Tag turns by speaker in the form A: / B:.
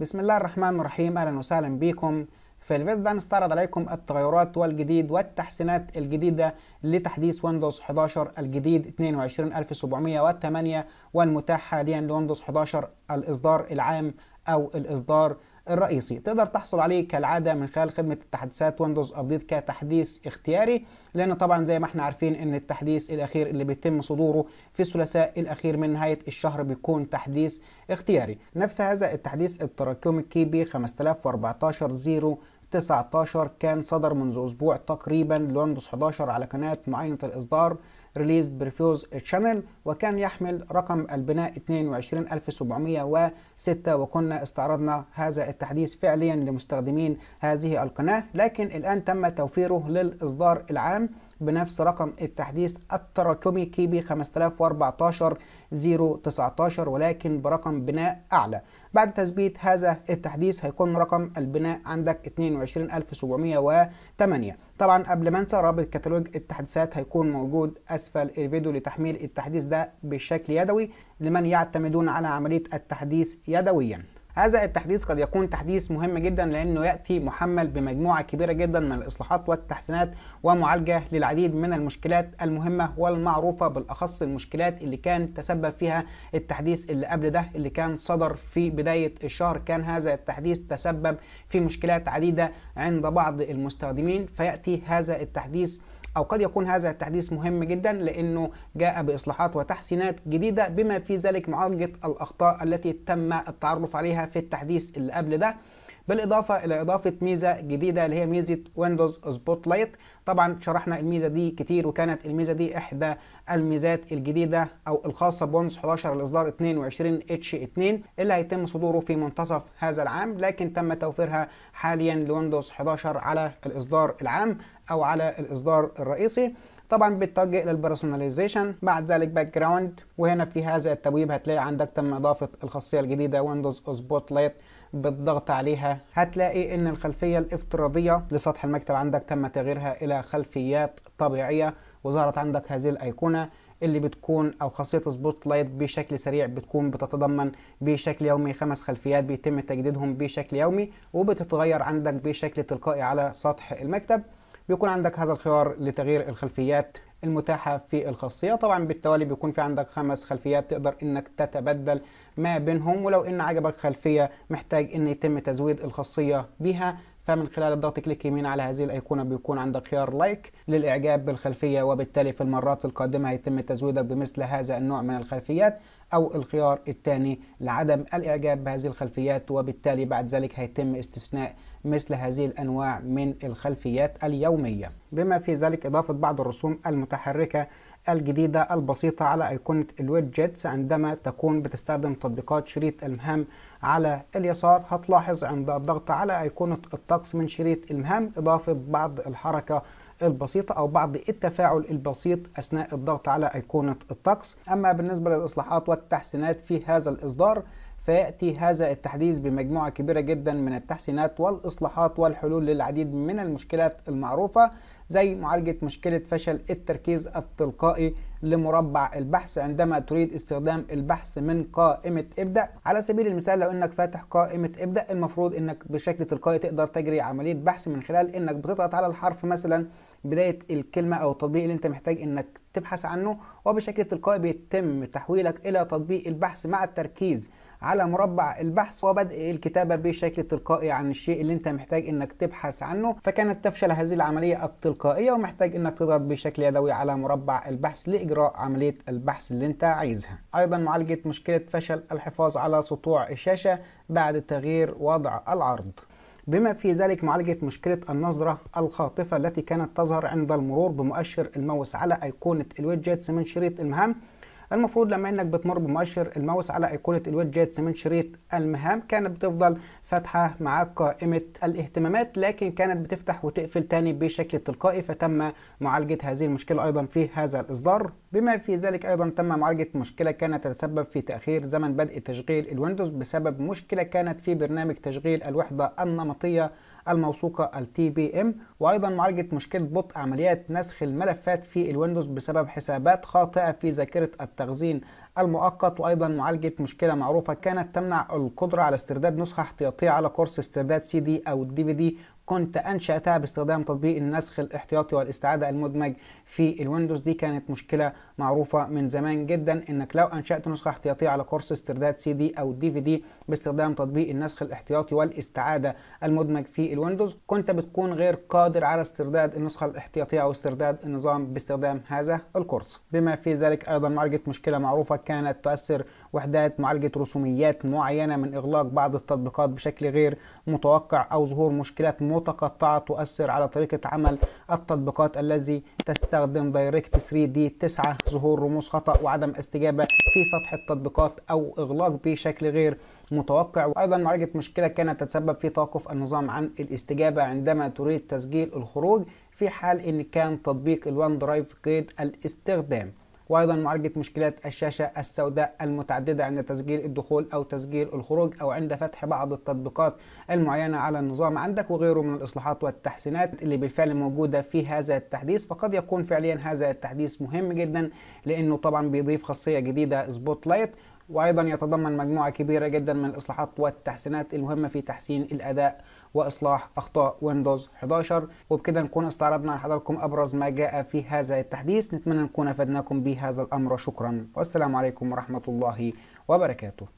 A: بسم الله الرحمن الرحيم اهلا وسهلا بكم في الفيديو ده نستعرض عليكم التغيرات والجديد والتحسينات الجديدة لتحديث ويندوز 11 الجديد 22708 والمتاح حاليا لويندوز 11 الإصدار العام أو الإصدار الرئيسي تقدر تحصل عليه كالعادة من خلال خدمة التحديثات ويندوز أبديت كتحديث اختياري لأن طبعا زي ما احنا عارفين أن التحديث الأخير اللي بيتم صدوره في الثلاثاء الأخير من نهاية الشهر بيكون تحديث اختياري نفس هذا التحديث التراكمي كي بي 5014 19 كان صدر منذ أسبوع تقريبا لويندوز 11 على قناة معاينة الإصدار ريليز بريفيوز تشانل وكان يحمل رقم البناء 22706 وكنا استعرضنا هذا التحديث فعليا لمستخدمين هذه القناة لكن الآن تم توفيره للإصدار العام بنفس رقم التحديث التراكمي كي بي 5014 019 ولكن برقم بناء أعلى بعد تثبيت هذا التحديث هيكون رقم البناء عندك 22708 طبعا قبل ما انسى رابط كتالوج التحديثات هيكون موجود أسفل الفيديو لتحميل التحديث ده بشكل يدوي لمن يعتمدون على عملية التحديث يدويا هذا التحديث قد يكون تحديث مهم جدا لأنه يأتي محمل بمجموعة كبيرة جدا من الإصلاحات والتحسينات ومعالجة للعديد من المشكلات المهمة والمعروفة بالأخص المشكلات اللي كان تسبب فيها التحديث اللي قبل ده اللي كان صدر في بداية الشهر كان هذا التحديث تسبب في مشكلات عديدة عند بعض المستخدمين فيأتي هذا التحديث أو قد يكون هذا التحديث مهم جدا لأنه جاء بإصلاحات وتحسينات جديدة بما في ذلك معالجة الأخطاء التي تم التعرف عليها في التحديث اللي قبل ده بالاضافه الى اضافه ميزه جديده اللي هي ميزه ويندوز سبوت لايت طبعا شرحنا الميزه دي كتير وكانت الميزه دي احدى الميزات الجديده او الخاصه بوندوز 11 الاصدار 22 اتش 2 اللي هيتم صدوره في منتصف هذا العام لكن تم توفيرها حاليا لويندوز 11 على الاصدار العام او على الاصدار الرئيسي طبعا بيتوجه للبرسوناليزيشن بعد ذلك باك جراوند وهنا في هذا التبويب هتلاقي عندك تم اضافه الخاصيه الجديده ويندوز سبوت لايت بالضغط عليها هتلاقي ان الخلفيه الافتراضيه لسطح المكتب عندك تم تغييرها الى خلفيات طبيعيه وظهرت عندك هذه الايقونه اللي بتكون او خاصيه سبوت لايت بشكل سريع بتكون بتتضمن بشكل يومي خمس خلفيات بيتم تجديدهم بشكل يومي وبتتغير عندك بشكل تلقائي على سطح المكتب بيكون عندك هذا الخيار لتغيير الخلفيات المتاحة في الخاصية طبعا بالتوالي بيكون في عندك خمس خلفيات تقدر انك تتبدل ما بينهم ولو ان عجبك خلفية محتاج ان يتم تزويد الخاصية بها فمن خلال الضغط كليك يمين على هذه الايقونه بيكون عندك خيار لايك للاعجاب بالخلفيه وبالتالي في المرات القادمه هيتم تزويدك بمثل هذا النوع من الخلفيات او الخيار الثاني لعدم الاعجاب بهذه الخلفيات وبالتالي بعد ذلك هيتم استثناء مثل هذه الانواع من الخلفيات اليوميه بما في ذلك اضافه بعض الرسوم المتحركه الجديدة البسيطة على أيقونة الويدجتس عندما تكون بتستخدم تطبيقات شريط المهام على اليسار هتلاحظ عند الضغط على أيقونة الطقس من شريط المهام إضافة بعض الحركة البسيطة أو بعض التفاعل البسيط أثناء الضغط على أيقونة الطقس أما بالنسبة للإصلاحات والتحسينات في هذا الإصدار فيأتي هذا التحديث بمجموعة كبيرة جدا من التحسينات والإصلاحات والحلول للعديد من المشكلات المعروفة زي معالجة مشكلة فشل التركيز التلقائي لمربع البحث عندما تريد استخدام البحث من قائمة ابدأ على سبيل المثال لو انك فاتح قائمة ابدأ المفروض انك بشكل تلقائي تقدر تجري عملية بحث من خلال انك بتضغط على الحرف مثلا بدايه الكلمه او التطبيق اللي انت محتاج انك تبحث عنه وبشكل تلقائي بيتم تحويلك الى تطبيق البحث مع التركيز على مربع البحث وبدء الكتابه بشكل تلقائي عن الشيء اللي انت محتاج انك تبحث عنه فكانت تفشل هذه العمليه التلقائيه ومحتاج انك تضغط بشكل يدوي على مربع البحث لاجراء عمليه البحث اللي انت عايزها ايضا معالجه مشكله فشل الحفاظ على سطوع الشاشه بعد تغيير وضع العرض بما في ذلك معالجة مشكلة النظرة الخاطفة التي كانت تظهر عند المرور بمؤشر الماوس على أيقونة الويدجيتس من شريط المهام المفروض لما انك بتمر بمؤشر الماوس على ايقونه الويدجتس من شريط المهام كانت بتفضل فاتحه معاك قائمه الاهتمامات لكن كانت بتفتح وتقفل تاني بشكل تلقائي فتم معالجه هذه المشكله ايضا في هذا الاصدار بما في ذلك أيضا تم معالجة مشكلة كانت تتسبب في تأخير زمن بدء تشغيل الويندوز بسبب مشكلة كانت في برنامج تشغيل الوحدة النمطية الموثوقة بي TBM وأيضا معالجة مشكلة بطء عمليات نسخ الملفات في الويندوز بسبب حسابات خاطئة في ذاكرة التخزين المؤقت وأيضا معالجة مشكلة معروفة كانت تمنع القدرة على استرداد نسخة احتياطية على قرص استرداد سي دي أو دي في دي كنت أنشأتها باستخدام تطبيق النسخ الاحتياطي والاستعادة المدمج في الويندوز دي كانت مشكلة معروفة من زمان جدا إنك لو أنشأت نسخة احتياطية على قرص استرداد سي دي أو دي في دي باستخدام تطبيق النسخ الاحتياطي والاستعادة المدمج في الويندوز كنت بتكون غير قادر على استرداد النسخة الاحتياطية أو استرداد النظام باستخدام هذا القرص بما في ذلك أيضا معالجة مشكلة معروفة كانت تؤثر وحدات معالجة رسوميات معينة من إغلاق بعض التطبيقات بشكل غير متوقع أو ظهور مشكلات متقطعة تؤثر على طريقة عمل التطبيقات الذي تستخدم دايركت 3 دي 9 ظهور رموز خطأ وعدم استجابة في فتح التطبيقات أو إغلاق بشكل غير متوقع وأيضا معالجة مشكلة كانت تتسبب في توقف النظام عن الاستجابة عندما تريد تسجيل الخروج في حال إن كان تطبيق الوان درايف قيد الاستخدام وأيضا معالجة مشكلات الشاشة السوداء المتعددة عند تسجيل الدخول أو تسجيل الخروج أو عند فتح بعض التطبيقات المعينة على النظام عندك وغيره من الإصلاحات والتحسينات اللي بالفعل موجودة في هذا التحديث فقد يكون فعليا هذا التحديث مهم جدا لأنه طبعا بيضيف خاصية جديدة سبوت لايت وأيضا يتضمن مجموعة كبيرة جدا من الإصلاحات والتحسينات المهمة في تحسين الأداء وإصلاح أخطاء ويندوز 11 وبكده نكون استعرضنا لحضراتكم أبرز ما جاء في هذا التحديث نتمنى نكون أفدناكم بهذا الأمر شكرا والسلام عليكم ورحمة الله وبركاته